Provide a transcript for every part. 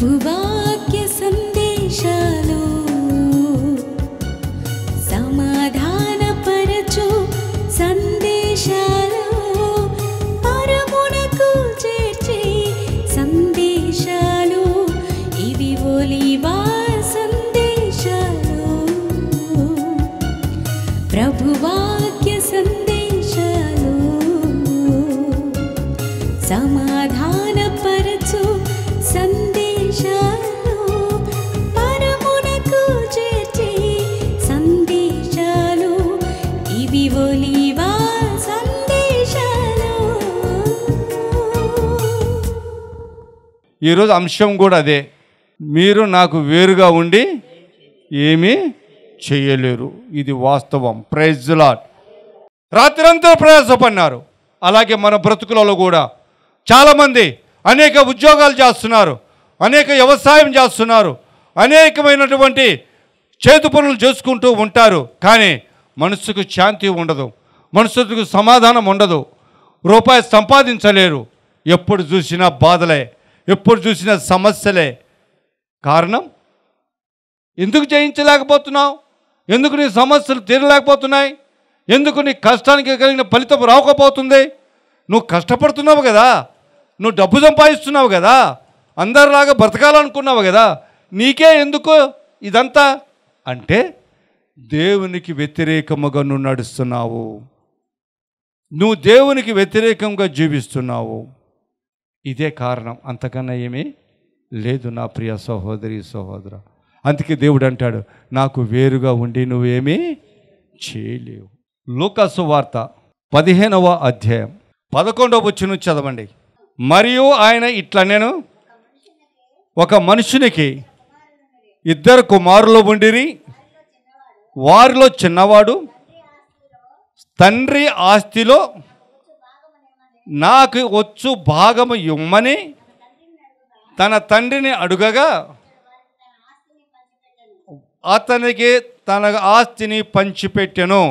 பிரபுவா ఈరోజు అంశం కూడా అదే మీరు నాకు వేరుగా ఉండి ఏమీ చేయలేరు ఇది వాస్తవం ప్రైజ్ లాట్ రాత్రంతా ప్రయాసపడినారు అలాగే మన బ్రతుకులలో కూడా చాలామంది అనేక ఉద్యోగాలు చేస్తున్నారు అనేక వ్యవసాయం చేస్తున్నారు అనేకమైనటువంటి చేతు పనులు చేసుకుంటూ ఉంటారు కానీ మనసుకు శాంతి ఉండదు మనసుకు సమాధానం ఉండదు రూపాయి సంపాదించలేరు ఎప్పుడు చూసినా బాధలే ఎప్పుడు చూసినా సమస్యలే కారణం ఎందుకు జయించలేకపోతున్నావు ఎందుకు నీ సమస్యలు తీరలేకపోతున్నాయి ఎందుకు నీ కష్టానికి కలిగిన ఫలితం రాకపోతుంది నువ్వు కష్టపడుతున్నావు కదా నువ్వు డబ్బు సంపాదిస్తున్నావు కదా అందరిలాగా బ్రతకాలనుకున్నావు కదా నీకే ఎందుకు ఇదంతా అంటే దేవునికి వ్యతిరేకముగా నువ్వు నడుస్తున్నావు నువ్వు దేవునికి వ్యతిరేకంగా జీవిస్తున్నావు ఇదే కారణం అంతకన్నా ఏమీ లేదు నా ప్రియ సహోదరి సహోదర అందుకే దేవుడు అంటాడు నాకు వేరుగా ఉండి నువ్వేమీ చేయలేవు లోకసు వార్త పదిహేనవ అధ్యాయం పదకొండవ వచ్చును చదవండి మరియు ఆయన ఇట్లా నేను ఒక మనుషునికి ఇద్దరు కుమారులు ఉండిరి వారిలో చిన్నవాడు తండ్రి ఆస్తిలో నాకు వచ్చు భాగము ఇమ్మని తన తండ్రిని అడుగగా అతనికి తన ఆస్తిని పంచిపెట్టెను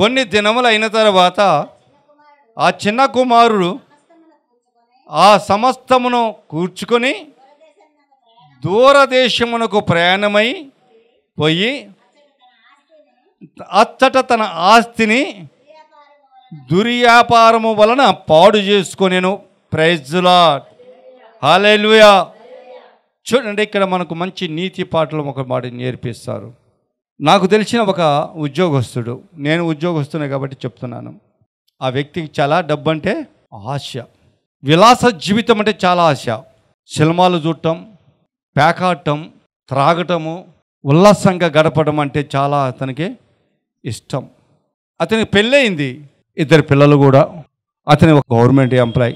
కొన్ని దినములైన తర్వాత ఆ చిన్న కుమారుడు ఆ సమస్తమును కూర్చుకొని దూరదేశమునకు ప్రయాణమై పోయి అచ్చట తన ఆస్తిని దుర్యాపారము వలన పాడు చేసుకొనేను ప్రైజ్లా హాలెలుయా చూడండి ఇక్కడ మనకు మంచి నీతి పాటలు ఒక మాట నేర్పిస్తారు నాకు తెలిసిన ఒక ఉద్యోగస్తుడు నేను ఉద్యోగస్తునే కాబట్టి చెప్తున్నాను ఆ వ్యక్తికి చాలా డబ్బు అంటే ఆశ విలాస జీవితం అంటే చాలా ఆశ సినిమాలు చూడటం పేకాడటం త్రాగటము ఉల్లాసంగా గడపడం అంటే చాలా అతనికి ఇష్టం అతనికి పెళ్ళయింది ఇద్దరు పిల్లలు కూడా అతని ఒక గవర్నమెంట్ ఎంప్లాయ్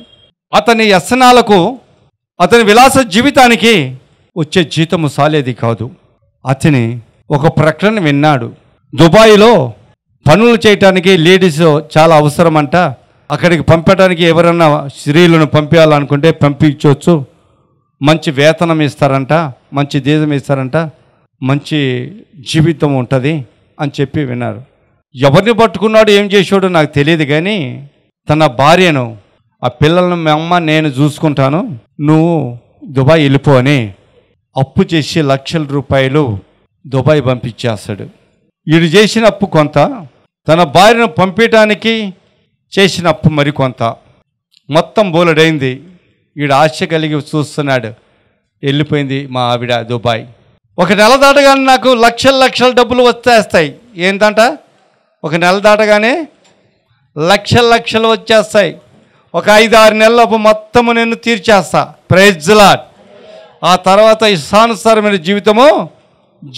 అతని వ్యసనాలకు అతని విలాస జీవితానికి వచ్చే జీతము సాలేది కాదు అతని ఒక ప్రకటన విన్నాడు దుబాయ్లో పనులు చేయటానికి లేడీస్ చాలా అవసరమంట అక్కడికి పంపడానికి ఎవరన్నా స్త్రీలను పంపించాలనుకుంటే పంపించవచ్చు మంచి వేతనం ఇస్తారంట మంచి దేశం ఇస్తారంట మంచి జీవితం ఉంటుంది అని చెప్పి విన్నారు ఎవరిని పట్టుకున్నాడు ఏం చేశాడో నాకు తెలియదు కానీ తన భార్యను ఆ పిల్లలను అమ్మ నేను చూసుకుంటాను నువ్వు దుబాయ్ వెళ్ళిపో అని అప్పు చేసి లక్షల రూపాయలు దుబాయ్ పంపించేస్తాడు వీడు చేసిన అప్పు కొంత తన భార్యను పంపించడానికి చేసిన అప్పు మరి కొంత మొత్తం బోలెడైంది వీడు ఆశ కలిగి చూస్తున్నాడు వెళ్ళిపోయింది మా ఆవిడ దుబాయ్ ఒక నెల దాటగానే నాకు లక్షల లక్షల డబ్బులు వచ్చేస్తాయి ఏంటంట ఒక నెల దాటగానే లక్షల లక్షలు వచ్చేస్తాయి ఒక ఐదు ఆరు నెలలపు మొత్తము నేను తీర్చేస్తా ప్రైజ్లాట్ ఆ తర్వాత ఇష్టానుసారమైన జీవితము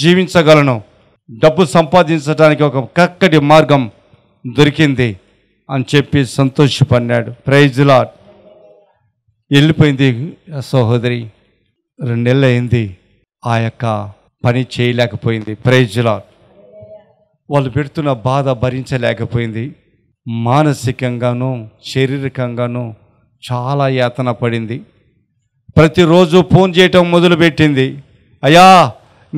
జీవించగలను డబ్బు సంపాదించడానికి ఒక కక్కటి మార్గం దొరికింది అని చెప్పి సంతోషపడినాడు ప్రైజ్లాట్ వెళ్ళిపోయింది సహోదరి నెలలు అయింది ఆ యొక్క పని చేయలేకపోయింది ప్రైజ్లాట్ వాళ్ళు పెడుతున్న బాధ భరించలేకపోయింది మానసికంగాను శారీరకంగాను చాలా యాతన పడింది ప్రతిరోజు ఫోన్ చేయటం మొదలుపెట్టింది అయ్యా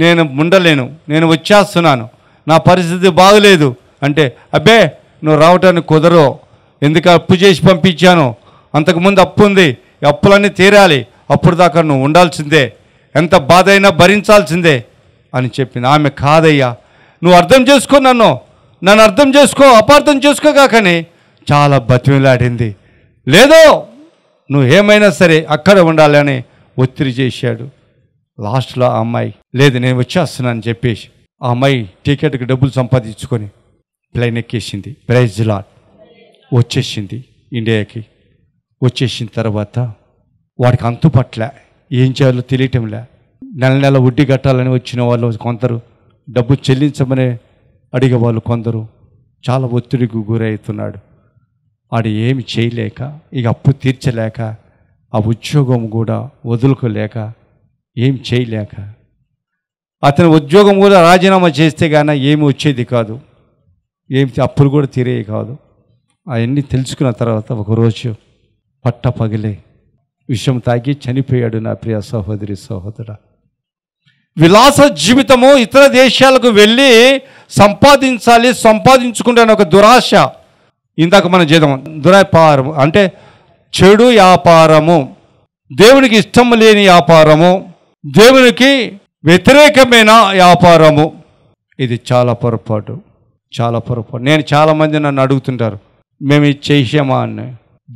నేను ఉండలేను నేను వచ్చేస్తున్నాను నా పరిస్థితి బాగలేదు అంటే అబ్బే నువ్వు రావటానికి కుదరవు ఎందుకు అప్పు చేసి పంపించాను అంతకుముందు అప్పు ఉంది అప్పులన్నీ తీరాలి అప్పుడు దాకా నువ్వు ఉండాల్సిందే ఎంత బాధ అయినా భరించాల్సిందే అని చెప్పింది ఆమె కాదయ్యా నువ్వు అర్థం చేసుకో నన్ను నన్ను అర్థం చేసుకో అపార్థం కాకని చాలా బతిమిలాడింది లేదో నువ్వు ఏమైనా సరే అక్కడ ఉండాలని ఒత్తిడి చేశాడు లాస్ట్లో ఆ అమ్మాయి లేదు నేను వచ్చేస్తున్నాను చెప్పేసి ఆ అమ్మాయి టికెట్కి డబ్బులు సంపాదించుకొని ప్లైన్ ఎక్కేసింది ప్రైజ్ లాట్ వచ్చేసింది ఇండియాకి వచ్చేసిన తర్వాత వాడికి అంతుపట్లే ఏం చేయాలో తెలియటంలే నెల నెల వడ్డీ కట్టాలని వచ్చిన వాళ్ళు కొందరు డబ్బు చెల్లించమనే అడిగేవాళ్ళు కొందరు చాలా ఒత్తిడికి గురవుతున్నాడు వాడు ఏమి చేయలేక ఇక అప్పు తీర్చలేక ఆ ఉద్యోగం కూడా వదులుకోలేక ఏం చేయలేక అతని ఉద్యోగం కూడా రాజీనామా చేస్తే కానీ ఏమి వచ్చేది కాదు ఏమి అప్పులు కూడా తీరేవి కాదు అవన్నీ తెలుసుకున్న తర్వాత ఒకరోజు పట్ట పగిలే విషయం తాగి చనిపోయాడు నా ప్రియ సహోదరి సహోదరా విలాస జీవితము ఇతర దేశాలకు వెళ్ళి సంపాదించాలి సంపాదించుకుంటే ఒక దురాశ ఇందాక మనం చేద్దాం దురాపారము అంటే చెడు వ్యాపారము దేవునికి ఇష్టం లేని వ్యాపారము దేవునికి వ్యతిరేకమైన వ్యాపారము ఇది చాలా పొరపాటు చాలా పొరపాటు నేను చాలామంది నన్ను అడుగుతుంటారు మేము ఇది చేసామా అని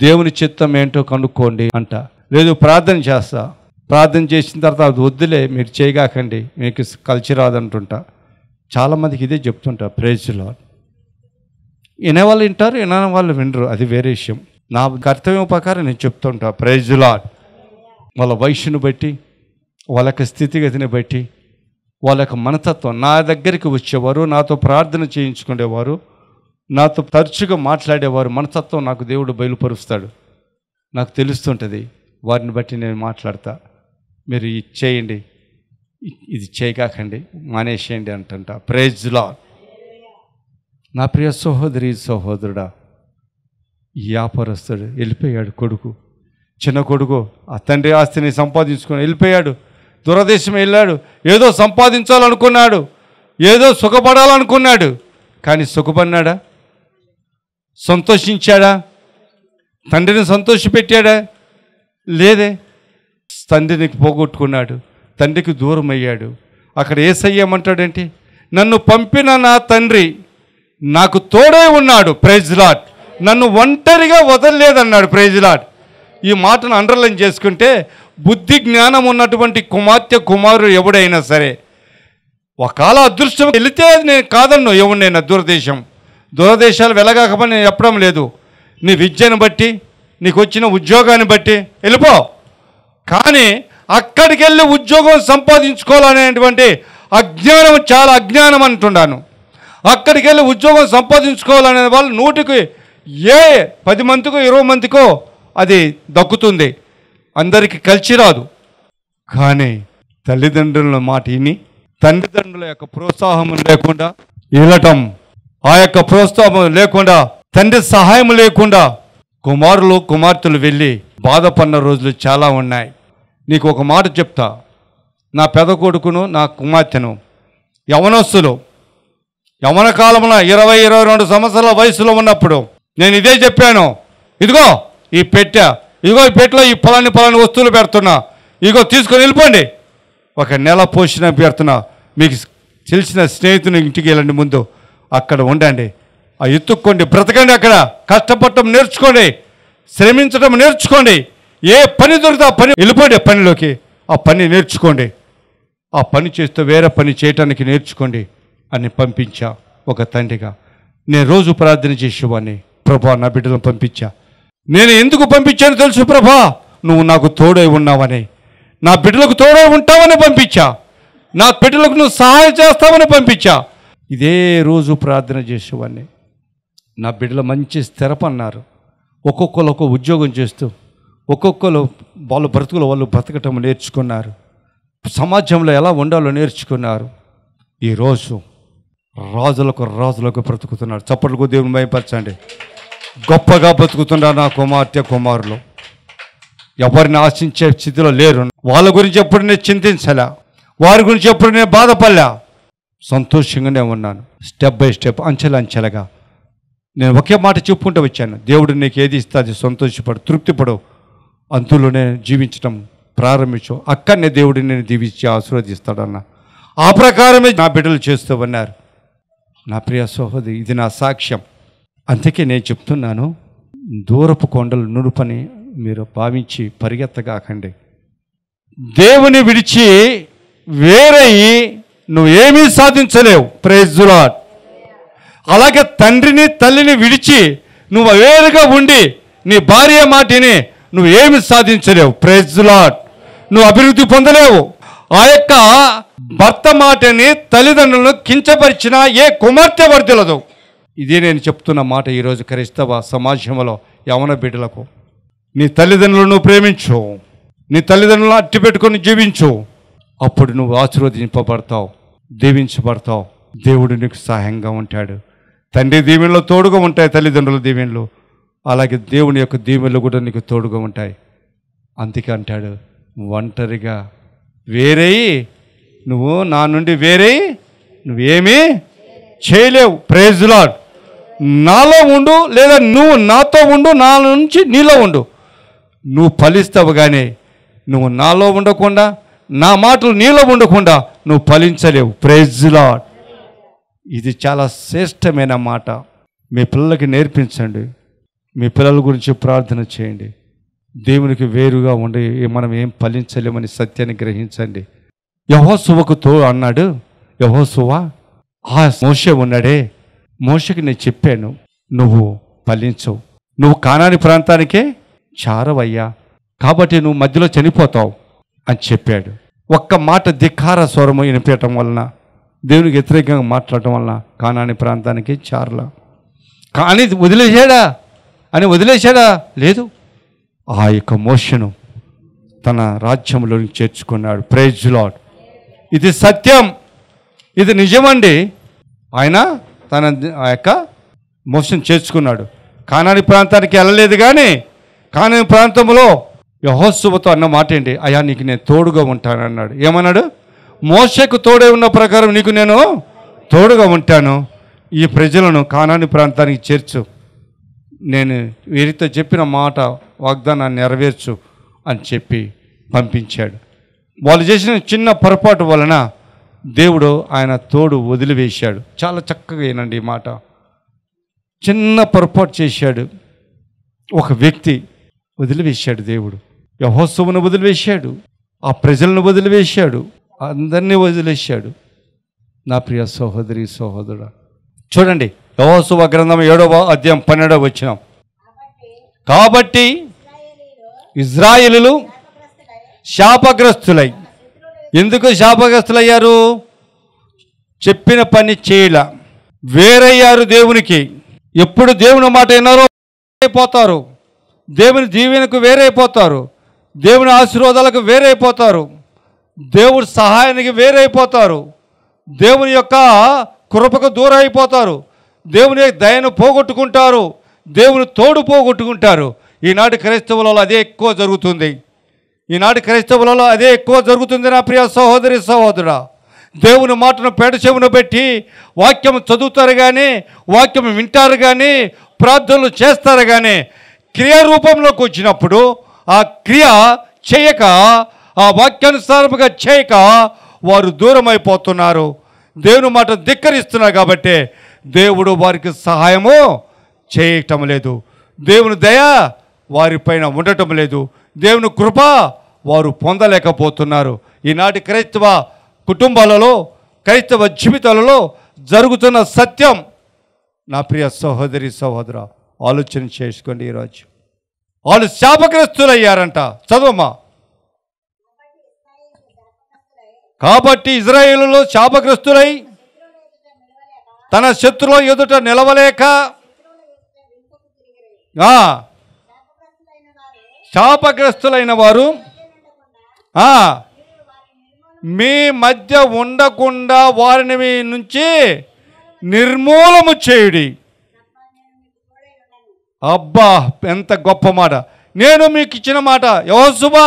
దేవుని చిత్తం ఏంటో కనుక్కోండి అంట లేదు ప్రార్థన చేస్తా ప్రార్థన చేసిన తర్వాత అది వద్దులే మీరు చేయగాకండి మీకు కలిసి రాదంటుంటా చాలామందికి ఇదే చెప్తుంటా ప్రేజ్లో వినేవాళ్ళు వింటారు వినని వాళ్ళు వినరు అది వేరే విషయం నా కర్తవ్యం ప్రకారం నేను చెప్తుంటా ప్రైజులా వాళ్ళ వయసును బట్టి వాళ్ళ యొక్క స్థితిగతిని బట్టి వాళ్ళ యొక్క మనతత్వం నా దగ్గరికి వచ్చేవారు నాతో ప్రార్థన చేయించుకునేవారు నాతో తరచుగా మాట్లాడేవారు మనతత్వం నాకు దేవుడు బయలుపరుస్తాడు నాకు తెలుస్తుంటుంది వారిని బట్టి నేను మాట్లాడతా మీరు ఇచ్చేయండి ఇది చేయకాకండి మానేసేయండి అంటంట ప్రేజ్లా నా ప్రియ సహోదరి సహోదరుడా వ్యాపారస్తుడు వెళ్ళిపోయాడు కొడుకు చిన్న కొడుకు ఆ తండ్రి ఆస్తిని సంపాదించుకొని వెళ్ళిపోయాడు దురదేశం వెళ్ళాడు ఏదో సంపాదించాలనుకున్నాడు ఏదో సుఖపడాలనుకున్నాడు కానీ సుఖపడినాడా సంతోషించాడా తండ్రిని సంతోషపెట్టాడా లేదే తండ్రిని పోగొట్టుకున్నాడు తండ్రికి దూరం అయ్యాడు అక్కడ ఏసయ్యమంటాడేంటి నన్ను పంపిన నా తండ్రి నాకు తోడే ఉన్నాడు ప్రైజ్లాట్ నన్ను ఒంటరిగా వదలలేదన్నాడు ప్రైజ్లాట్ ఈ మాటను అండర్లైన్ చేసుకుంటే బుద్ధి జ్ఞానం ఉన్నటువంటి కుమార్తె కుమారుడు ఎవడైనా సరే ఒకవేళ అదృష్టం వెళితే నేను కాదన్ను ఎవడైనా దూరదేశం దూరదేశాలు వెళ్ళగాకపోయి నేను చెప్పడం లేదు నీ విద్యను బట్టి నీకు వచ్చిన ఉద్యోగాన్ని బట్టి వెళ్ళిపో కానీ అక్కడికి వెళ్ళి ఉద్యోగం సంపాదించుకోవాలనేటువంటి అజ్ఞానం చాలా అజ్ఞానం అంటున్నాను అక్కడికి వెళ్ళి ఉద్యోగం సంపాదించుకోవాలనే వాళ్ళు నూటికి ఏ పది మందికో ఇరవై మందికో అది దక్కుతుంది అందరికీ కలిసి రాదు కానీ తల్లిదండ్రుల మాట విని తల్లిదండ్రుల యొక్క ప్రోత్సాహం లేకుండా వెళ్ళటం ఆ యొక్క ప్రోత్సాహం లేకుండా తండ్రి సహాయం లేకుండా కుమారులు కుమార్తెలు వెళ్ళి బాధపడిన రోజులు చాలా ఉన్నాయి నీకు ఒక మాట చెప్తా నా పెద కొడుకును నా కుమార్తెను యవనస్తులు యవన కాలంలో ఇరవై ఇరవై రెండు సంవత్సరాల వయసులో ఉన్నప్పుడు నేను ఇదే చెప్పాను ఇదిగో ఈ పెట్టె ఇదిగో ఈ పెట్టెలో ఈ పొలాన్ని పొలాన్ని వస్తువులు పెడుతున్నా ఇదిగో తీసుకొని వెళ్ళిపోండి ఒక నెల పోషణ పెడుతున్నా మీకు తెలిసిన స్నేహితుని ఇంటికి వెళ్ళండి ముందు అక్కడ ఉండండి ఆ ఎత్తుక్కోండి బ్రతకండి అక్కడ కష్టపడటం నేర్చుకోండి శ్రమించడం నేర్చుకోండి ఏ పని దొరికితే ఆ పని వెళ్ళిపోండి పనిలోకి ఆ పని నేర్చుకోండి ఆ పని చేస్తే వేరే పని చేయటానికి నేర్చుకోండి అని పంపించా ఒక తండ్రిగా నేను రోజు ప్రార్థన చేసేవాడిని ప్రభా నా బిడ్డలను పంపించా నేను ఎందుకు పంపించాను తెలుసు ప్రభా నువ్వు నాకు తోడై ఉన్నావని నా బిడ్డలకు తోడై ఉంటావని పంపించా నా బిడ్డలకు నువ్వు సహాయం చేస్తావని పంపించా ఇదే రోజు ప్రార్థన చేసేవాడిని నా బిడ్డలు మంచి స్థిరపన్నారు ఒక్కొక్కరు ఒక్కొక్క ఉద్యోగం చేస్తూ ఒక్కొక్కరు వాళ్ళు బ్రతుకులు వాళ్ళు బ్రతకటం నేర్చుకున్నారు సమాజంలో ఎలా ఉండాలో నేర్చుకున్నారు ఈరోజు రాజులకు రాజులకు బ్రతుకుతున్నారు చప్పట్లకు దేవుని భయపరచండి గొప్పగా బ్రతుకుతున్నారు నా కుమార్తె కుమారులు ఎవరిని ఆశించే స్థితిలో లేరు వాళ్ళ గురించి ఎప్పుడు నేను చింతించలే వారి గురించి ఎప్పుడు నేను బాధపడలే సంతోషంగానే ఉన్నాను స్టెప్ బై స్టెప్ అంచెలంచెలుగా నేను ఒకే మాట చెప్పుకుంటూ వచ్చాను దేవుడు నీకు ఏది అది సంతోషపడు తృప్తిపడు అంతులోనే జీవించడం ప్రారంభించు అక్కడనే దేవుడిని నేను దీవించి ఆశీర్వదిస్తాడన్న ఆ ప్రకారమే నా బిడ్డలు చేస్తూ ఉన్నారు నా ప్రియ సహోదరి ఇది నా సాక్ష్యం అందుకే నేను చెప్తున్నాను దూరపు కొండలు నుడుపని మీరు భావించి పరిగెత్తగాకండి దేవుని విడిచి వేరయ్యి నువ్వేమీ సాధించలేవు ప్రైజ్ అలాగే తండ్రిని తల్లిని విడిచి నువ్వు వేరుగా ఉండి నీ భార్య మాటిని నువ్వు ఏమి సాధించలేవు ప్రెజ్లాట్ నువ్వు అభివృద్ధి పొందలేవు ఆ యొక్క భర్త మాటని తల్లిదండ్రులను కించపరిచిన ఏ కుమార్తె వర్దిలదు ఇదే నేను చెప్తున్న మాట ఈరోజు క్రైస్తవ సమాజంలో యవన బిడ్డలకు నీ తల్లిదండ్రులను ప్రేమించు నీ తల్లిదండ్రులను అట్టి పెట్టుకొని జీవించు అప్పుడు నువ్వు ఆశీర్వదింపబడతావు దీవించబడతావు దేవుడు నీకు సహాయంగా ఉంటాడు తండ్రి దీవెనలో తోడుగా ఉంటాయి తల్లిదండ్రుల దీవెనలు అలాగే దేవుని యొక్క దీవెనలు కూడా నీకు తోడుగా ఉంటాయి అందుకే అంటాడు ఒంటరిగా వేరే నువ్వు నా నుండి వేరే నువ్వేమీ చేయలేవు ప్రేజ్ నాలో ఉండు లేదా నువ్వు నాతో ఉండు నా నుంచి నీలో ఉండు నువ్వు ఫలిస్తావు కానీ నువ్వు నాలో ఉండకుండా నా మాటలు నీలో ఉండకుండా నువ్వు ఫలించలేవు ప్రేజ్ లాడ్ ఇది చాలా శ్రేష్టమైన మాట మీ పిల్లలకి నేర్పించండి మీ పిల్లల గురించి ప్రార్థన చేయండి దేవునికి వేరుగా ఉండి మనం ఏం ఫలించలేమని సత్యాన్ని గ్రహించండి యహోసువకు తో అన్నాడు యహోసువా ఆ మోషే ఉన్నాడే మోషకి నేను చెప్పాను నువ్వు ఫలించవు నువ్వు కానాని ప్రాంతానికే చారవయ్యా కాబట్టి నువ్వు మధ్యలో చనిపోతావు అని చెప్పాడు ఒక్క మాట ధిక్కార స్వరము వినిపించటం వలన దేవునికి వ్యతిరేకంగా మాట్లాడటం వల్ల కానాని ప్రాంతానికి చార్ల కానీ వదిలేశాడా అని వదిలేశాడా లేదు ఆ యొక్క మోషను తన రాజ్యంలోని చేర్చుకున్నాడు ప్రైజ్ లాడ్ ఇది సత్యం ఇది నిజమండి ఆయన తన ఆ యొక్క మోషన్ చేర్చుకున్నాడు కానాని ప్రాంతానికి వెళ్ళలేదు కానీ కానాని ప్రాంతంలో యహోత్సవతో అన్న మాట ఏంటి అయ్యా నీకు నేను తోడుగా ఉంటానన్నాడు ఏమన్నాడు మోసకు తోడే ఉన్న ప్రకారం నీకు నేను తోడుగా ఉంటాను ఈ ప్రజలను కానాని ప్రాంతానికి చేర్చు నేను వీరితో చెప్పిన మాట వాగ్దానాన్ని నెరవేర్చు అని చెప్పి పంపించాడు వాళ్ళు చేసిన చిన్న పొరపాటు వలన దేవుడు ఆయన తోడు వదిలివేశాడు చాలా చక్కగా ఏనండి ఈ మాట చిన్న పొరపాటు చేశాడు ఒక వ్యక్తి వదిలివేశాడు దేవుడు యహోత్సవును వదిలివేశాడు ఆ ప్రజలను వదిలివేశాడు అందరినీ వదిలేశాడు నా ప్రియ సహోదరి సహోదరుడు చూడండి యహోసువ గ్రంథం ఏడవ అధ్యాయం పన్నెండవ వచ్చిన కాబట్టి ఇజ్రాయిలు శాపగ్రస్తులై ఎందుకు శాపగ్రస్తులయ్యారు చెప్పిన పని చేయల వేరయ్యారు దేవునికి ఎప్పుడు దేవుని మాట విన్నారో అయిపోతారు దేవుని దీవెనకు వేరైపోతారు దేవుని ఆశీర్వాదాలకు వేరైపోతారు దేవుడు సహాయానికి వేరైపోతారు దేవుని యొక్క కృపకు దూరం అయిపోతారు దేవుని దయను పోగొట్టుకుంటారు దేవుని తోడు పోగొట్టుకుంటారు ఈనాటి క్రైస్తవులలో అదే ఎక్కువ జరుగుతుంది ఈనాటి క్రైస్తవులలో అదే ఎక్కువ జరుగుతుంది నా ప్రియ సహోదరి సహోదరుడు దేవుని మాటను పేట చెవును పెట్టి వాక్యం చదువుతారు కానీ వాక్యం వింటారు కానీ ప్రార్థనలు చేస్తారు కానీ క్రియారూపంలోకి వచ్చినప్పుడు ఆ క్రియ చేయక ఆ వాక్యానుసారముగా చేయక వారు దూరం అయిపోతున్నారు దేవుని మాట ధిక్కరిస్తున్నారు కాబట్టి దేవుడు వారికి సహాయము చేయటం లేదు దేవుని దయ వారిపైన ఉండటం లేదు దేవుని కృప వారు పొందలేకపోతున్నారు ఈనాటి క్రైస్తవ కుటుంబాలలో క్రైస్తవ జీవితాలలో జరుగుతున్న సత్యం నా ప్రియ సహోదరి సహోదర ఆలోచన చేసుకోండి ఈరోజు వాళ్ళు శాపగ్రస్తులయ్యారంట చదువమ్మా కాబట్టి ఇజ్రాయేలులో శాపగ్రస్తులై తన శత్రుల ఎదుట నిలవలేక శాపగ్రస్తులైన వారు మీ మధ్య ఉండకుండా వారిని మీ నుంచి నిర్మూలము చేయుడి అబ్బా ఎంత గొప్ప మాట నేను మీకు ఇచ్చిన మాట యోసుబా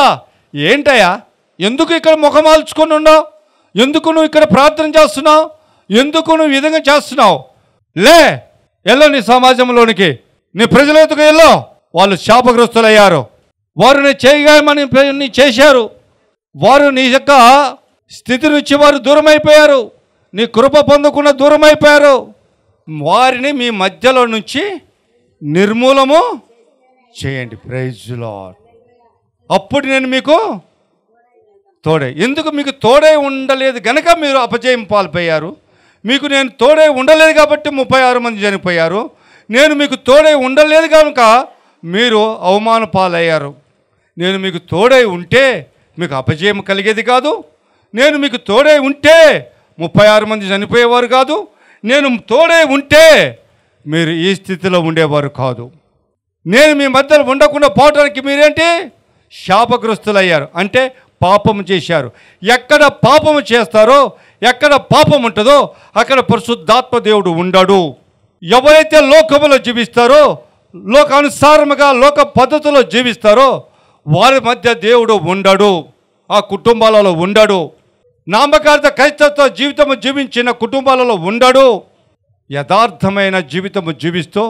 ఏంటయ్యా ఎందుకు ఇక్కడ ముఖమాల్చుకొని ఉన్నావు ఎందుకు నువ్వు ఇక్కడ ప్రార్థన చేస్తున్నావు ఎందుకు నువ్వు విధంగా చేస్తున్నావు లే ఎల్లో నీ సమాజంలోనికి నీ ప్రజల ఎదుగు ఎల్లో వాళ్ళు శాపగ్రస్తులయ్యారు వారు నీ చేయగామని చేశారు వారు నీ యొక్క స్థితి నుంచి వారు దూరం అయిపోయారు నీ కృప పొందకుండా దూరం అయిపోయారు వారిని మీ మధ్యలో నుంచి నిర్మూలము చేయండి ప్రైజ్లో అప్పుడు నేను మీకు తోడే ఎందుకు మీకు తోడే ఉండలేదు గనక మీరు అపజయం పాల్పోయారు మీకు నేను తోడే ఉండలేదు కాబట్టి ముప్పై ఆరు మంది చనిపోయారు నేను మీకు తోడే ఉండలేదు కనుక మీరు అవమాన పాలయ్యారు నేను మీకు తోడై ఉంటే మీకు అపజయం కలిగేది కాదు నేను మీకు తోడై ఉంటే ముప్పై ఆరు మంది చనిపోయేవారు కాదు నేను తోడై ఉంటే మీరు ఈ స్థితిలో ఉండేవారు కాదు నేను మీ మధ్యలో ఉండకుండా పోవడానికి మీరేంటి శాపగ్రస్తులయ్యారు అంటే పాపం చేశారు ఎక్కడ పాపము చేస్తారో ఎక్కడ పాపం ఉంటుందో అక్కడ పరిశుద్ధాత్మ దేవుడు ఉండడు ఎవరైతే లోకములో జీవిస్తారో లోకానుసారముగా లోక పద్ధతిలో జీవిస్తారో వారి మధ్య దేవుడు ఉండడు ఆ కుటుంబాలలో ఉండడు నామకార్థ క్రైస్తత్వ జీవితము జీవించిన కుటుంబాలలో ఉండడు యథార్థమైన జీవితము జీవిస్తూ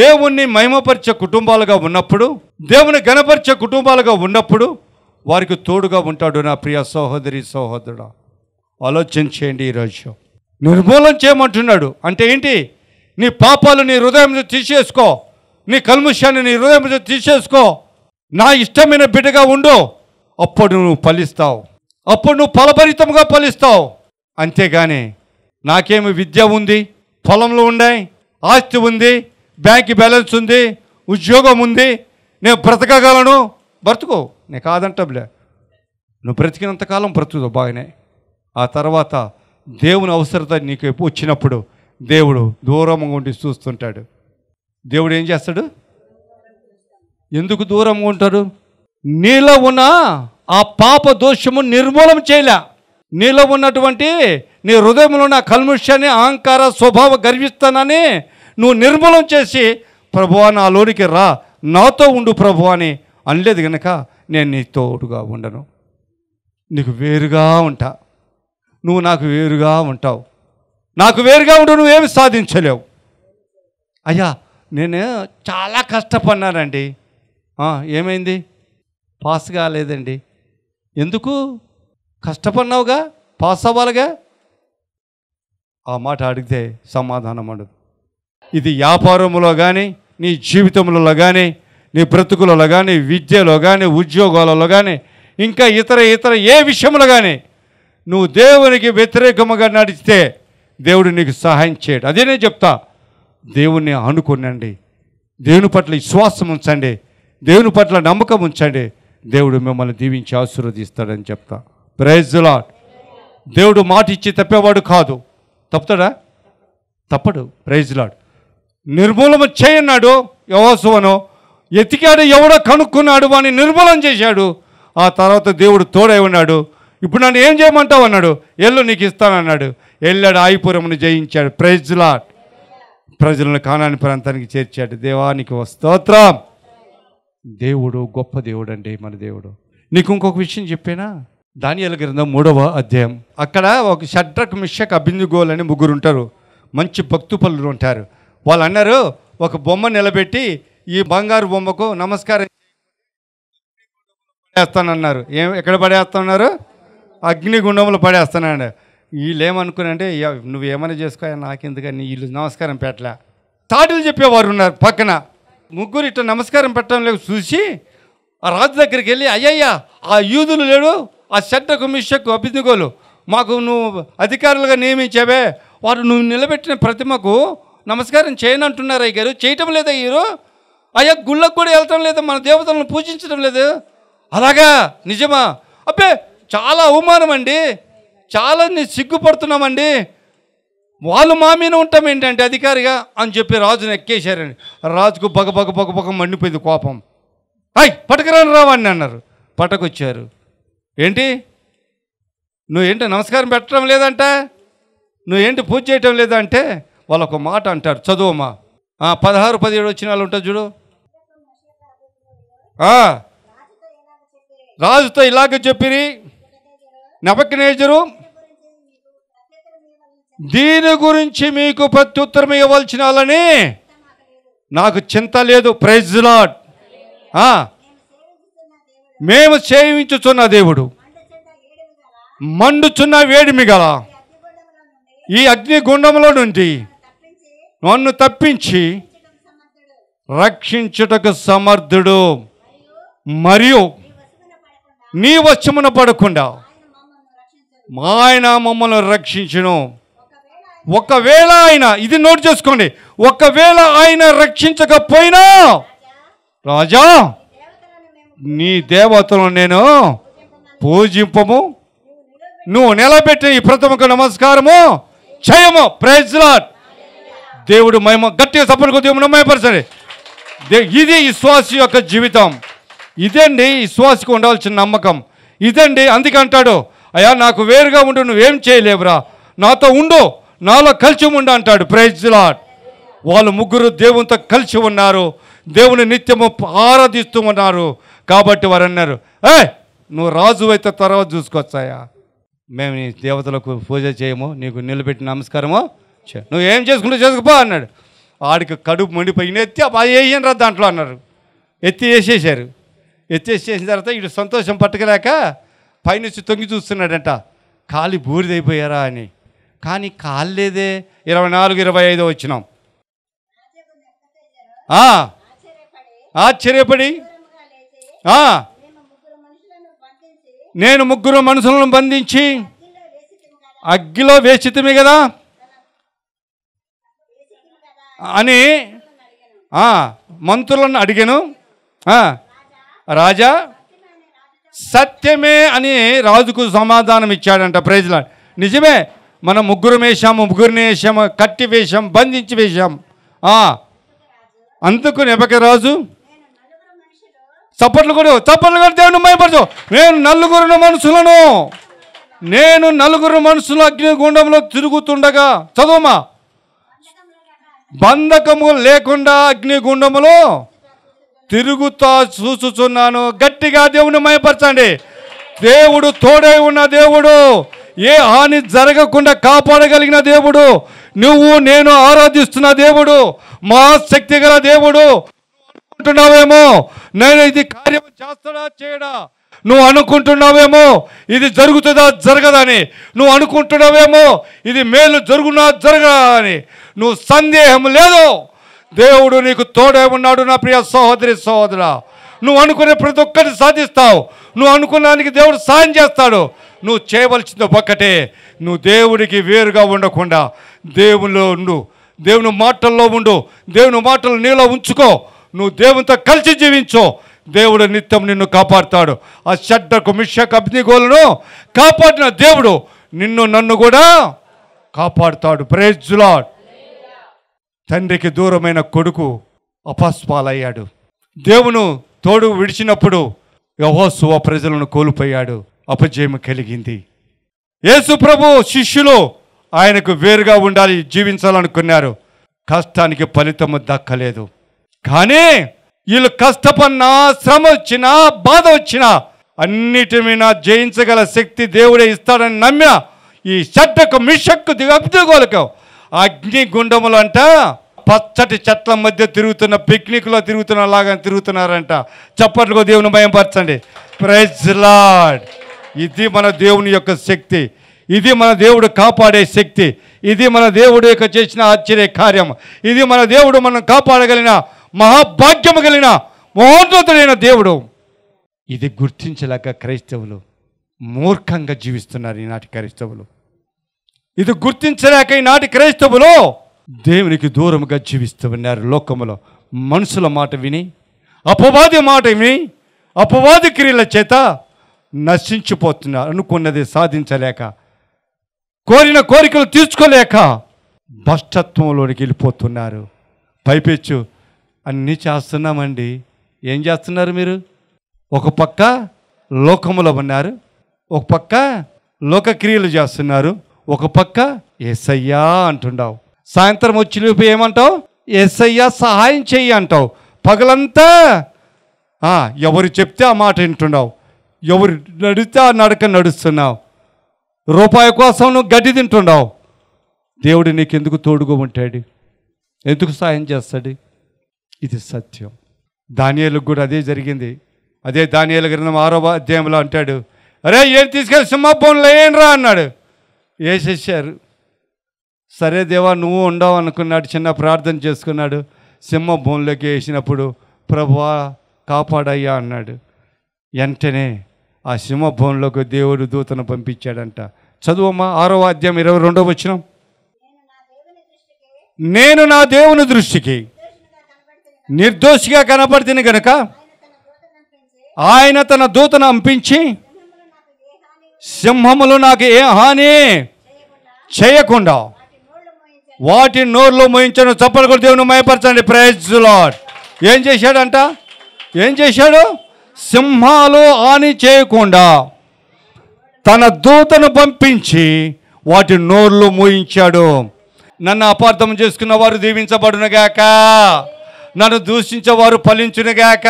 దేవుణ్ణి మహిమపరిచే కుటుంబాలుగా ఉన్నప్పుడు దేవుని గణపరిచే కుటుంబాలుగా ఉన్నప్పుడు వారికి తోడుగా ఉంటాడు నా ప్రియ సహోదరి సహోదరుడు ఆలోచన చేయండి ఈరోజు నిర్మూలన చేయమంటున్నాడు అంటే ఏంటి నీ పాపాలు నీ హృదయం తీసేసుకో నీ కల్ముష్యాన్ని నీ హృదయం తీసేసుకో నా ఇష్టమైన బిడ్డగా ఉండు అప్పుడు నువ్వు ఫలిస్తావు అప్పుడు నువ్వు ఫలభరితంగా ఫలిస్తావు అంతేగాని నాకేమి విద్య ఉంది పొలంలో ఉన్నాయి ఆస్తి ఉంది బ్యాంక్ బ్యాలెన్స్ ఉంది ఉద్యోగం ఉంది నేను బ్రతకగలను బ్రతుకో నేను కాదంటంలే నువ్వు బ్రతికినంతకాలం బ్రతుకుదో బాగానే ఆ తర్వాత దేవుని అవసరత నీకు వచ్చినప్పుడు దేవుడు దూరంగా ఉండి చూస్తుంటాడు దేవుడు ఏం చేస్తాడు ఎందుకు దూరంగా ఉంటాడు నీలో ఉన్న ఆ పాప దోషము నిర్మూలం చేయలే నీలో ఉన్నటువంటి నీ హృదయంలో ఉన్న కల్ముష్యాన్ని అహంకార స్వభావ గర్విస్తానని నువ్వు నిర్మూలం చేసి ప్రభువా లోనికి రా నాతో ఉండు ప్రభు అని అనలేదు గనక నేను నీ తోడుగా ఉండను నీకు వేరుగా ఉంటా నువ్వు నాకు వేరుగా ఉంటావు నాకు వేరుగా ఉంటూ నువ్వేమి సాధించలేవు అయ్యా నేను చాలా కష్టపడినానండి ఏమైంది పాస్ కాలేదండి ఎందుకు కష్టపడినావుగా పాస్ అవ్వాలిగా ఆ మాట అడిగితే సమాధానం ఉండదు ఇది వ్యాపారంలో కానీ నీ జీవితంలో కానీ నీ బ్రతుకులలో కానీ విద్యలో కానీ ఉద్యోగాలలో కానీ ఇంకా ఇతర ఇతర ఏ విషయంలో కానీ నువ్వు దేవునికి వ్యతిరేకముగా నడిస్తే దేవుడు నీకు సహాయం చేయడు అదే నేను చెప్తా దేవుణ్ణి అనుకునండి దేవుని పట్ల విశ్వాసం ఉంచండి దేవుని పట్ల నమ్మకం ఉంచండి దేవుడు మిమ్మల్ని దీవించి ఆశీర్వదిస్తాడని చెప్తా ప్రైజ్ లాడ్ దేవుడు మాట ఇచ్చి తప్పేవాడు కాదు తప్పుతాడా తప్పడు ప్రైజ్ లాడ్ నిర్మూలన చేయన్నాడు యవోసువను ఎతికాడు ఎవడో కనుక్కున్నాడు వాడిని నిర్మూలం చేశాడు ఆ తర్వాత దేవుడు తోడై ఉన్నాడు ఇప్పుడు నన్ను ఏం చేయమంటావు అన్నాడు ఎల్లు నీకు ఇస్తానన్నాడు వెళ్ళాడు ఆయిపురమును జయించాడు ప్రజలా ప్రజలను కానాని ప్రాంతానికి చేర్చాడు దేవానికి స్తోత్రం దేవుడు గొప్ప దేవుడు అండి మన దేవుడు నీకు ఇంకొక విషయం చెప్పేనా దానియాల గ్రంథం మూడవ అధ్యాయం అక్కడ ఒక షడ్రక్ మిషక్ అభిందుగోల్ అని ముగ్గురు ఉంటారు మంచి భక్తు పనులు ఉంటారు వాళ్ళు అన్నారు ఒక బొమ్మ నిలబెట్టి ఈ బంగారు బొమ్మకు నమస్కారం పడేస్తానన్నారు ఏం ఎక్కడ పడేస్తున్నారు అగ్నిగుండంలో పడేస్తానండి వీళ్ళు ఏమనుకునంటే నువ్వు ఏమైనా చేసుకో నాకెందుకని వీళ్ళు నమస్కారం పెట్టలే తాటిలు చెప్పేవారు ఉన్నారు పక్కన ముగ్గురు ఇట్లా నమస్కారం పెట్టడం లేదు చూసి ఆ రాజు దగ్గరికి వెళ్ళి అయ్యయ్యా ఆ యూదులు లేడు ఆ షడ్డకు మిషకు అభిజ్ఞోలు మాకు నువ్వు అధికారులుగా నియమించావే వారు నువ్వు నిలబెట్టిన ప్రతిమకు నమస్కారం చేయనంటున్నారు అయ్యారు చేయటం లేదా ఈరోజు అయ్యా గుళ్ళకు కూడా వెళ్ళటం లేదు మన దేవతలను పూజించడం లేదు అలాగా నిజమా అబ్బే చాలా అవమానం అండి చాలా సిగ్గుపడుతున్నామండి వాళ్ళు మా మీద ఉంటాం ఏంటంటే అధికారిగా అని చెప్పి రాజుని ఎక్కేశారండి రాజుకు బగ బగ బగ బగ మండిపోయింది కోపం అయ్ పట్టుకురాని రావాడిని అన్నారు పట్టకొచ్చారు ఏంటి నువ్వేంటి నమస్కారం పెట్టడం లేదంట నువ్వేంటి పూజ చేయటం లేదంటే వాళ్ళొక ఒక మాట అంటారు చదువుమా పదహారు పదిహేడు వచ్చిన వాళ్ళు ఉంటుంది చూడు రాజుతో ఇలాగ చెప్పిరి నేజరు దీని గురించి మీకు ప్రత్యుత్తరం వాళ్ళని నాకు చింత లేదు ప్రైజ్ లాడ్ మేము సేవించుచున్న దేవుడు మండుచున్న వేడిమి గల ఈ అగ్నిగుండంలో నుండి నన్ను తప్పించి రక్షించుటకు సమర్థుడు మరియు నీ వచ్చమున పడకుండా మా ఆయన మమ్మల్ని రక్షించను ఒకవేళ ఆయన ఇది నోట్ చేసుకోండి ఒకవేళ ఆయన రక్షించకపోయినా రాజా నీ దేవతను నేను పూజింపము నువ్వు నిలబెట్టిన ఈ ప్రథమకు నమస్కారము చేయము ప్రైజ్ లాట్ దేవుడు మహిమ గట్టిగా సపోర్ట్ దేవుడు మహిమపరచండి ఇది విశ్వాస యొక్క జీవితం ఇదండి విశ్వాసకు ఉండాల్సిన నమ్మకం ఇదండి అందుకంటాడు అయ్యా నాకు వేరుగా ఉండు నువ్వేం చేయలేవురా నాతో ఉండు నాలో కలిసి ఉండు అంటాడు ప్రైజ్ వాళ్ళు ముగ్గురు దేవునితో కలిసి ఉన్నారు దేవుని నిత్యము ఆరాధిస్తూ ఉన్నారు కాబట్టి వారు అన్నారు ఏ నువ్వు రాజు అయితే తర్వాత చూసుకొచ్చాయా మేము నీ దేవతలకు పూజ చేయము నీకు నిలబెట్టి నమస్కారము నువ్వు ఏం చేసుకుంటూ చేసుకుపో అన్నాడు ఆడికి కడుపు మండిపోయిన ఎత్తి అయ్యని రా దాంట్లో అన్నారు ఎత్తి వేసేసారు ఎత్తేసి చేసిన తర్వాత వీడు సంతోషం పట్టుకోలేక పైనుంచి తొంగి చూస్తున్నాడంట కాలి బూరిదైపోయారా అని కానీ కాలేదే ఇరవై నాలుగు ఇరవై ఐదో వచ్చినాం ఆశ్చర్యపడి నేను ముగ్గురు మనుషులను బంధించి అగ్గిలో వేచితమే కదా అని మంత్రులను అడిగాను రాజా సత్యమే అని రాజుకు సమాధానం ఇచ్చాడంట ప్రజల నిజమే మనం ముగ్గురు వేశాం ముగ్గురిని వేసాం కట్టి వేశాం బంధించి వేశాం అందుకు నెపక రాజు చప్పట్లు కూడా చప్పట్లు కూడా దేవుని భయపడదు నేను నలుగురు మనుషులను నేను నలుగురు మనుషులు అగ్నిగుండంలో తిరుగుతుండగా చదువుమా బంధకము లేకుండా అగ్నిగుండములో తిరుగుతా చూచుచున్నాను గట్టిగా దేవుని మయపరచండి దేవుడు తోడై ఉన్న దేవుడు ఏ హాని జరగకుండా కాపాడగలిగిన దేవుడు నువ్వు నేను ఆరాధిస్తున్న దేవుడు మహాశక్తి గల దేవుడు అనుకుంటున్నావేమో నేను ఇది కార్యం చేస్తాడా చేయడా నువ్వు అనుకుంటున్నావేమో ఇది జరుగుతుందా జరగదని నువ్వు అనుకుంటున్నావేమో ఇది మేలు జరుగునా జరగదా అని నువ్వు సందేహం లేదు దేవుడు నీకు తోడే ఉన్నాడు నా ప్రియ సహోదరి సహోదర నువ్వు అనుకునే ప్రతి ఒక్కటి సాధిస్తావు నువ్వు అనుకున్నానికి దేవుడు సాయం చేస్తాడు నువ్వు చేయవలసింది ఒక్కటే నువ్వు దేవుడికి వేరుగా ఉండకుండా దేవుల్లో ఉండు దేవుని మాటల్లో ఉండు దేవుని మాటలు నీలో ఉంచుకో నువ్వు దేవునితో కలిసి జీవించు దేవుడు నిత్యం నిన్ను కాపాడుతాడు ఆ షడ్డకు మిషక్ అగ్నిగోలను కాపాడిన దేవుడు నిన్ను నన్ను కూడా కాపాడుతాడు ప్రేజ్లాడ్ తండ్రికి దూరమైన కొడుకు అపాస్పాలయ్యాడు దేవును తోడు విడిచినప్పుడు యహోసువ ప్రజలను కోల్పోయాడు అపజయం కలిగింది యేసు ప్రభు శిష్యులు ఆయనకు వేరుగా ఉండాలి జీవించాలనుకున్నారు కష్టానికి ఫలితము దక్కలేదు కానీ వీళ్ళు కష్టపడినా శ్రమ వచ్చినా బాధ వచ్చినా అన్నిటి మీద జయించగల శక్తి దేవుడే ఇస్తాడని నమ్మిన ఈ షట్టకు మిషక్కు దిగ అంట పచ్చటి చెట్ల మధ్య తిరుగుతున్న పిక్నిక్లో తిరుగుతున్న లాగా తిరుగుతున్నారంట చప్పట్లుగా దేవుని భయపరచండి ప్రైజ్ లాడ్ ఇది మన దేవుని యొక్క శక్తి ఇది మన దేవుడు కాపాడే శక్తి ఇది మన దేవుడు యొక్క చేసిన ఆశ్చర్య కార్యం ఇది మన దేవుడు మనం కాపాడగలిగిన మహాభాగ్యము కలిగిన మహోన్నతుడైన దేవుడు ఇది గుర్తించలేక క్రైస్తవులు మూర్ఖంగా జీవిస్తున్నారు ఈనాటి క్రైస్తవులు ఇది గుర్తించలేక ఈనాటి క్రైస్తవులు దేవునికి దూరంగా జీవిస్తూ ఉన్నారు లోకములో మనుషుల మాట విని అపవాది మాట విని అపవాది క్రియల చేత నశించిపోతున్నారు అనుకున్నది సాధించలేక కోరిన కోరికలు తీర్చుకోలేక భష్టత్వంలోనికి వెళ్ళిపోతున్నారు పైపెచ్చు అన్నీ చేస్తున్నామండి ఏం చేస్తున్నారు మీరు ఒక పక్క లోకములో ఉన్నారు ఒక పక్క లోకక్రియలు చేస్తున్నారు ఒక పక్క ఎస్ఐయా అంటున్నావు సాయంత్రం వచ్చి లేపు ఏమంటావు ఎస్ఐయా సహాయం చెయ్యి అంటావు పగలంతా ఎవరు చెప్తే ఆ మాట వింటున్నావు ఎవరు నడితే ఆ నడక నడుస్తున్నావు రూపాయి కోసం నువ్వు గడ్డి తింటున్నావు దేవుడు నీకు ఎందుకు తోడుగా ఉంటాడు ఎందుకు సాయం చేస్తాడు ఇది సత్యం దానియాలకు కూడా అదే జరిగింది అదే దానియాల గ్రంథం ఆరో అధ్యాయంలో అంటాడు అరే ఏం తీసుకెళ్ళి సింహభవన్లో ఏంట్రా అన్నాడు వేసేసారు సరే దేవా నువ్వు ఉండవు అనుకున్నాడు చిన్న ప్రార్థన చేసుకున్నాడు సింహ భూమిలోకి వేసినప్పుడు ప్రభువా కాపాడయ్యా అన్నాడు వెంటనే ఆ సింహ భూమిలోకి దేవుడు దూతను పంపించాడంట చదువమ్మా ఆరో అధ్యాయం ఇరవై రెండవ వచ్చిన నేను నా దేవుని దృష్టికి నిర్దోషిగా కనపడుతుంది కనుక ఆయన తన దూతను అంపించి సింహములు నాకు ఏ హాని చేయకుండా వాటి నోరులో మోయించను చప్పలు కూడా దేవుని మయపరచండి ప్రైజ్ లాడ్ ఏం చేశాడంట ఏం చేశాడు సింహాలు హాని చేయకుండా తన దూతను పంపించి వాటి నోర్లు మోయించాడు నన్ను అపార్థం చేసుకున్న వారు దీవించబడునుగాక నన్ను దూషించేవారు ఫలించునుగాక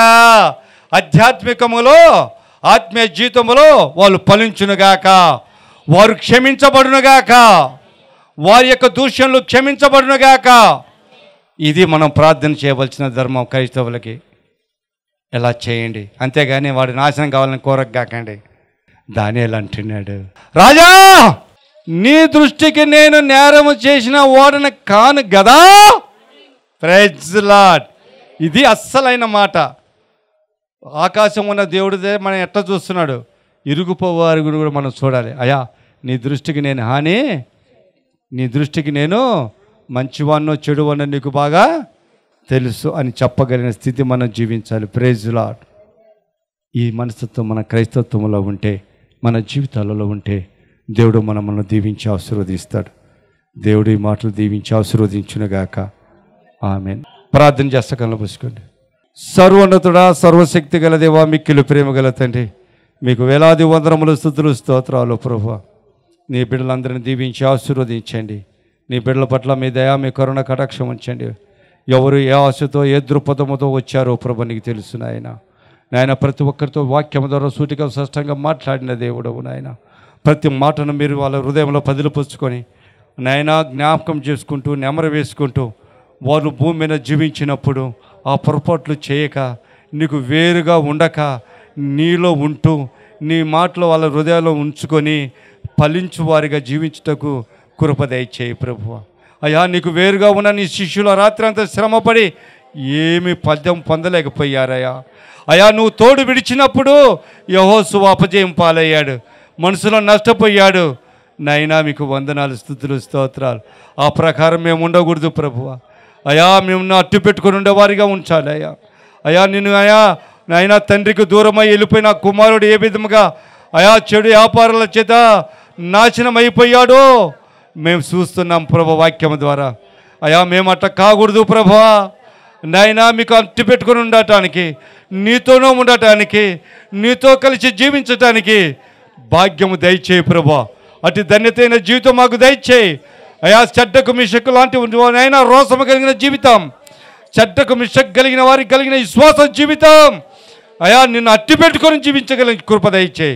ఆధ్యాత్మికములో ఆత్మీయ జీవితంలో వాళ్ళు ఫలించునుగాక వారు క్షమించబడునుగాక వారి యొక్క దూష్యంలు క్షమించబడునుగాక ఇది మనం ప్రార్థన చేయవలసిన ధర్మం క్రైస్తవులకి ఎలా చేయండి అంతేగాని వాడు నాశనం కావాలని దాని ఎలా అంటున్నాడు రాజా నీ దృష్టికి నేను నేరం చేసిన ఓడన కాను గదా ప్రైజ్ లాడ్ ఇది అస్సలైన మాట ఆకాశం ఉన్న దేవుడిదే మనం ఎట్లా చూస్తున్నాడు ఇరుగుపోవారి కూడా మనం చూడాలి అయా నీ దృష్టికి నేను హాని నీ దృష్టికి నేను మంచివాన్నో చెడువన్నో నీకు బాగా తెలుసు అని చెప్పగలిగిన స్థితి మనం జీవించాలి ప్రేజులా ఈ మనస్తత్వం మన క్రైస్తత్వంలో ఉంటే మన జీవితాలలో ఉంటే దేవుడు మనల్ని దీవించి ఆశీర్వదిస్తాడు దేవుడు ఈ మాటలు దీవించి ఆశీర్వదించునుగాక ఆమె ప్రార్థన చేస్త కళ్ళ సర్వోన్నతుడా సర్వశక్తి గల దేవా మిక్కిలు ప్రేమ గల తండ్రి మీకు వేలాది వందరములు స్థుతులు స్తోత్రాలు ప్రభు నీ బిడ్డలందరినీ దీవించి ఆశీర్వదించండి నీ బిడ్డల పట్ల మీ దయా మీ కరుణ కటాక్షం ఉంచండి ఎవరు ఏ ఆశతో ఏ దృపథముతో వచ్చారో ప్రభు నీకు తెలుసు నాయన నాయన ప్రతి ఒక్కరితో వాక్యం ద్వారా సూటిగా స్పష్టంగా మాట్లాడిన దేవుడవు నాయన ప్రతి మాటను మీరు వాళ్ళ హృదయంలో పదిలిపుచ్చుకొని నాయన జ్ఞాపకం చేసుకుంటూ నెమర వేసుకుంటూ వాళ్ళు భూమి మీద జీవించినప్పుడు ఆ పొరపాట్లు చేయక నీకు వేరుగా ఉండక నీలో ఉంటూ నీ మాటలు వాళ్ళ హృదయాల్లో ఉంచుకొని ఫలించువారిగా జీవించుటకు కృప దయచేయి ప్రభు అయ్యా నీకు వేరుగా ఉన్న నీ శిష్యులు రాత్రి అంతా శ్రమపడి ఏమి పద్యం పొందలేకపోయారయ్యా అయ్యా నువ్వు తోడు విడిచినప్పుడు యహోసు అపజయం పాలయ్యాడు మనసులో నష్టపోయాడు నైనా మీకు వందనాలు స్థుతులు స్తోత్రాలు ఆ ప్రకారం మేము ఉండకూడదు ప్రభువ అయా మేము అట్టు పెట్టుకుని ఉండేవారిగా ఉంచాలి అయ్యా అయా నేను అయా నాయన తండ్రికి దూరమై వెళ్ళిపోయిన కుమారుడు ఏ విధముగా అయా చెడు వ్యాపారాల చేత నాశనం అయిపోయాడో మేము చూస్తున్నాం ప్రభ వాక్యం ద్వారా అయా మేము అట్ట కాకూడదు ప్రభా నాయన మీకు అంటి పెట్టుకుని ఉండటానికి నీతోనూ ఉండటానికి నీతో కలిసి జీవించటానికి భాగ్యము దయచేయి ప్రభా అటు ధన్యతైన జీవితం మాకు దయచేయి అయా చెడ్డకు మిషక్ లాంటి అయినా రోసము కలిగిన జీవితం చెడ్డకు మిషక్ కలిగిన వారికి కలిగిన విశ్వాస జీవితం అయా నిన్ను అట్టి పెట్టుకొని జీవించగల కృప దయచేయి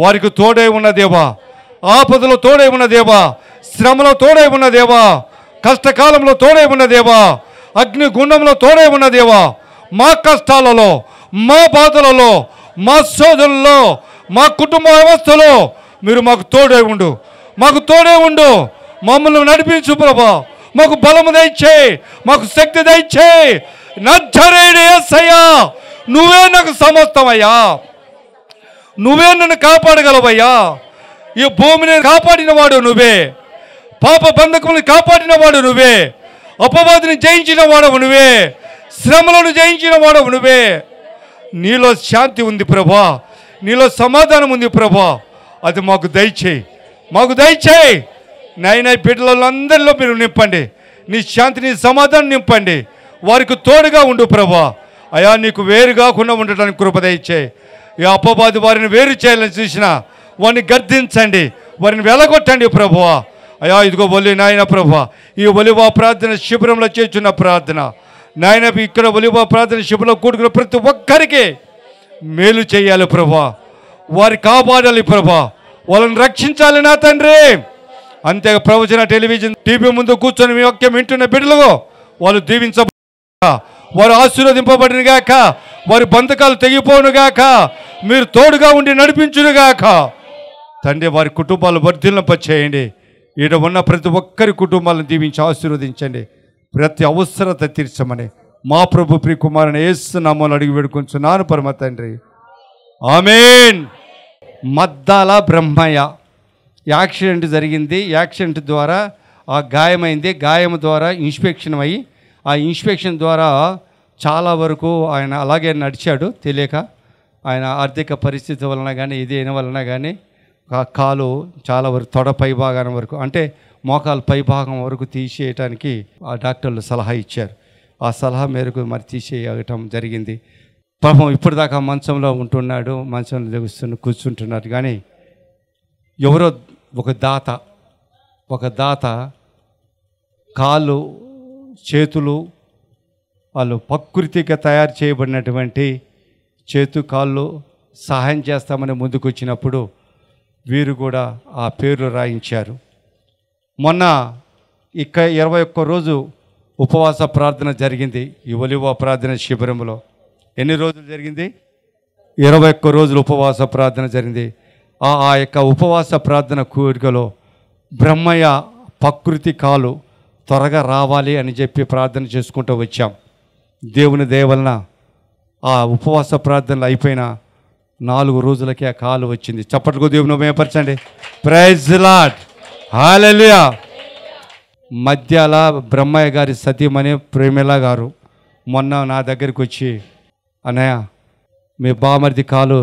వారికి తోడై ఉన్న దేవా ఆపదలో తోడై ఉన్న దేవా శ్రమలో తోడై ఉన్న దేవా కష్టకాలంలో తోడై ఉన్న దేవా అగ్ని గుండంలో తోడై ఉన్న దేవా మా కష్టాలలో మా బాధలలో మా సోదరుల్లో మా కుటుంబ వ్యవస్థలో మీరు మాకు తోడే ఉండు మాకు తోడే ఉండు మమ్మల్ని నడిపించు ప్రభా మాకు బలము దయచేయి మాకు శక్తి దయచేయి నచ్చరేడు అయ్యా నువ్వే నాకు సమస్తమయ్యా నువ్వే నన్ను కాపాడగలవయ్యా ఈ భూమిని కాపాడిన వాడు నువ్వే పాప కాపాడిన కాపాడినవాడు నువ్వే అపవాదిని జయించిన వాడవు నువ్వే శ్రమలను జయించిన వాడవు నువ్వే నీలో శాంతి ఉంది ప్రభా నీలో సమాధానం ఉంది ప్రభా అది మాకు దయచేయి మాకు దయచేయి నైనా బిడ్డలందరిలో మీరు నింపండి నీ శాంతి నీ సమాధానం నింపండి వారికి తోడుగా ఉండు ప్రభా అయా నీకు వేరు కాకుండా ఉండటానికి ఇచ్చే ఈ అప్పబాది వారిని వేరు చేయాలని చూసిన వారిని గర్దించండి వారిని వెలగొట్టండి ప్రభువ అయా ఇదిగో బలి నాయన ప్రభు ఈ ఒలివా ప్రార్థన శిబిరంలో చేర్చున్న ప్రార్థన నాయన ఇక్కడ ఒలివా ప్రార్థన శిబిరంలో కూడుకున్న ప్రతి ఒక్కరికి మేలు చేయాలి ప్రభు వారి కాపాడాలి ప్రభా వాళ్ళని రక్షించాలి నా తండ్రి అంతే ప్రవచన టెలివిజన్ టీవీ ముందు కూర్చొని మీ ఒక్క వింటున్న బిడ్డలుగో వాళ్ళు దీవించ వారు ఆశీర్వదింపబడినగాక వారి బంధకాలు తెగిపోనుగాక మీరు తోడుగా ఉండి నడిపించునుగాక తండ్రి వారి కుటుంబాలు వర్ధిల్లంపచేయండి ఈడ ఉన్న ప్రతి ఒక్కరి కుటుంబాలను దీవించి ఆశీర్వదించండి ప్రతి అవసరత తీర్చమని మా ప్రభు ప్రి కుమారుని ఏసునామని అడిగి వేడుకొంచున్నాను పరమ తండ్రి ఆమెన్ మద్దాల బ్రహ్మయ్య యాక్సిడెంట్ జరిగింది యాక్సిడెంట్ ద్వారా ఆ గాయమైంది గాయం ద్వారా ఇన్స్పెక్షన్ అయ్యి ఆ ఇన్స్పెక్షన్ ద్వారా చాలా వరకు ఆయన అలాగే నడిచాడు తెలియక ఆయన ఆర్థిక పరిస్థితి వలన కానీ ఇదేన వలన కానీ కాలు చాలా వరకు తొడ పై భాగాన వరకు అంటే మోకాలు పై భాగం వరకు తీసేయటానికి ఆ డాక్టర్లు సలహా ఇచ్చారు ఆ సలహా మేరకు మరి తీసేయటం జరిగింది పాపం ఇప్పటిదాకా దాకా మంచంలో ఉంటున్నాడు మంచంలో లెగుస్తున్న కూర్చుంటున్నాడు కానీ ఎవరో ఒక దాత ఒక దాత కాళ్ళు చేతులు వాళ్ళు ప్రకృతిగా తయారు చేయబడినటువంటి చేతు కాళ్ళు సహాయం చేస్తామని ముందుకు వచ్చినప్పుడు వీరు కూడా ఆ పేర్లు రాయించారు మొన్న ఇక ఇరవై ఒక్క రోజు ఉపవాస ప్రార్థన జరిగింది ఈ ఒలివ ప్రార్థన శిబిరంలో ఎన్ని రోజులు జరిగింది ఇరవై ఒక్క రోజులు ఉపవాస ప్రార్థన జరిగింది ఆ ఆ యొక్క ఉపవాస ప్రార్థన కోరికలో బ్రహ్మయ్య ప్రకృతి కాలు త్వరగా రావాలి అని చెప్పి ప్రార్థన చేసుకుంటూ వచ్చాం దేవుని దయవలన ఆ ఉపవాస ప్రార్థనలు అయిపోయిన నాలుగు రోజులకే ఆ కాలు వచ్చింది చప్పట్లకు దేవుని మేపరచండి ప్రైజ్ లాడ్ హాలెలుయా మధ్యాహ్న బ్రహ్మయ్య గారి సతీమణి ప్రేమిలా గారు మొన్న నా దగ్గరికి వచ్చి అన్నయ్య మీ బామర్ది కాలు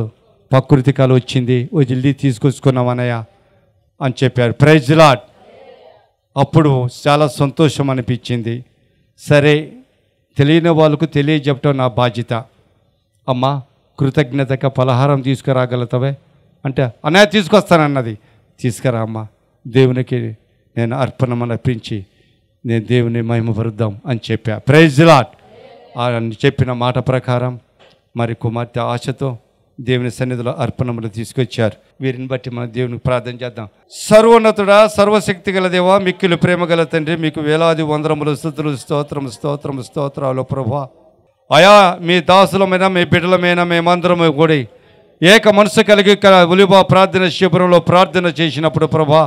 ప్రకృతి కాలు వచ్చింది వదిలి తీసుకొచ్చుకున్నాం అన్నయ్య అని చెప్పారు ప్రైజ్ లాడ్ అప్పుడు చాలా సంతోషం అనిపించింది సరే తెలియని వాళ్ళకు తెలియజెప్పటం నా బాధ్యత అమ్మా కృతజ్ఞతగా పలహారం తీసుకురాగలుగుతావే అంటే అనే తీసుకొస్తానన్నది తీసుకురా అమ్మా దేవునికి నేను అర్పణమని అర్పించి నేను దేవుని మహిమపరుద్దాం అని చెప్పా ప్రైజ్ లాట్ అని చెప్పిన మాట ప్రకారం మరి కుమార్తె ఆశతో దేవుని సన్నిధిలో అర్పణములు తీసుకొచ్చారు వీరిని బట్టి మనం దేవునికి ప్రార్థన చేద్దాం సర్వోన్నతుడా సర్వశక్తి గల దేవా మిక్కిలు ప్రేమ గల తండ్రి మీకు వేలాది వందరములు స్థుతులు స్తోత్రం స్తోత్రం స్తోత్రాలు ప్రభా అయా మీ దాసులమైన మీ బిడ్డలమైన మేమందరము కూడా ఏక మనసు కలిగి ఉలిబా ప్రార్థన శిబిరంలో ప్రార్థన చేసినప్పుడు ప్రభా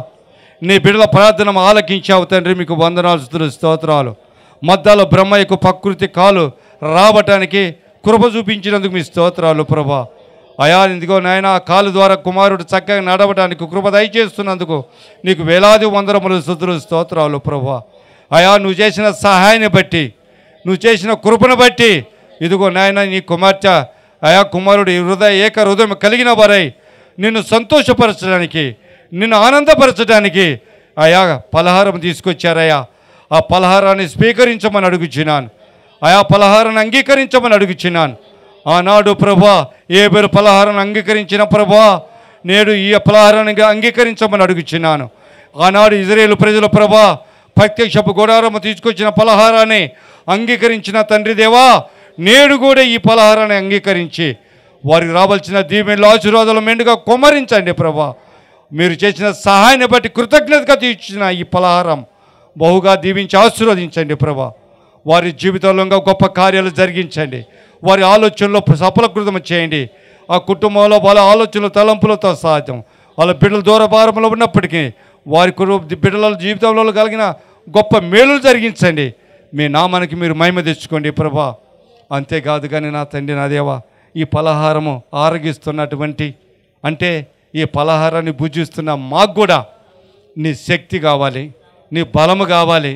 నీ బిడ్డల ప్రార్థన ఆలకించావు తండ్రి మీకు వందనాలు స్థుతులు స్తోత్రాలు మద్దాలో బ్రహ్మ యొక్క ప్రకృతి కాలు రావటానికి కృప చూపించినందుకు మీ స్తోత్రాలు ప్రభా అయా ఇదిగో నాయన కాలు ద్వారా కుమారుడు చక్కగా నడవడానికి కృప దయచేస్తున్నందుకు నీకు వేలాది వందరములు శుద్ధులు స్తోత్రాలు ప్రభు అయా నువ్వు చేసిన సహాయాన్ని బట్టి నువ్వు చేసిన కృపను బట్టి ఇదిగో నాయన నీ కుమార్తె అయా కుమారుడు హృదయ ఏక హృదయం కలిగిన వారై నిన్ను సంతోషపరచడానికి నిన్ను ఆనందపరచడానికి అయా పలహారం తీసుకొచ్చారయ్యా ఆ పలహారాన్ని స్వీకరించమని అడుగుచున్నాను ఆయా పలహారాన్ని అంగీకరించమని అడుగుచున్నాను ఆనాడు ప్రభా పేరు పలహారాన్ని అంగీకరించిన ప్రభా నేడు ఈ పలహారాన్ని అంగీకరించమని అడుగుచున్నాను ఆనాడు ఇజ్రాయేల్ ప్రజల ప్రభా ప్రత్యక్షపు గోడారమ్మ తీసుకొచ్చిన పలహారాన్ని అంగీకరించిన తండ్రి దేవా నేడు కూడా ఈ పలహారాన్ని అంగీకరించి వారికి రావాల్సిన దీవెనలు ఆశీర్వాదాలు మెండుగా కుమరించండి ప్రభా మీరు చేసిన సహాయాన్ని బట్టి కృతజ్ఞతగా తీర్చిన ఈ పలహారం బహుగా దీవించి ఆశీర్వదించండి ప్రభా వారి జీవితంలో గొప్ప కార్యాలు జరిగించండి వారి ఆలోచనలో సఫలకృతం చేయండి ఆ కుటుంబంలో వాళ్ళ ఆలోచనలు తలంపులతో సాధ్యం వాళ్ళ బిడ్డల దూరభారంలో ఉన్నప్పటికీ వారి బిడ్డల జీవితంలో కలిగిన గొప్ప మేలు జరిగించండి మీ నామానికి మీరు మహిమ తెచ్చుకోండి ప్రభా అంతేకాదు కానీ నా తండ్రి నా దేవా ఈ పలహారము ఆరగిస్తున్నటువంటి అంటే ఈ పలహారాన్ని భుజిస్తున్న మాకు కూడా నీ శక్తి కావాలి నీ బలము కావాలి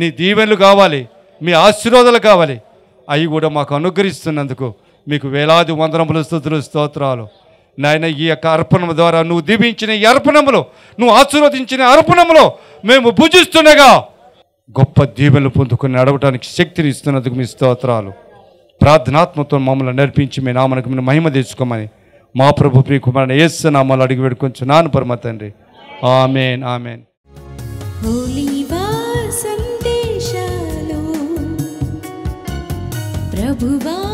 నీ దీవెనలు కావాలి మీ ఆశీర్వాదాలు కావాలి అవి కూడా మాకు అనుగ్రహిస్తున్నందుకు మీకు వేలాది వందరములు స్థుతులు స్తోత్రాలు నాయన ఈ యొక్క అర్పణము ద్వారా నువ్వు దీవించిన ఈ అర్పణములు నువ్వు ఆశీర్వదించిన అర్పణములో మేము భుజిస్తుండగా గొప్ప దీవెలు పొందుకుని నడవడానికి శక్తిని ఇస్తున్నందుకు మీ స్తోత్రాలు ప్రార్థనాత్మతో మమ్మల్ని నడిపించి మీ నామనకు మీరు మహిమ తెచ్చుకోమని మా ప్రభు ప్రియ కుమారుని ఏసు నామాలు అడిగి పెడుకొంచు నాను పరమ తండ్రి ఆమెన్ ఆమెన్ ప్రభువా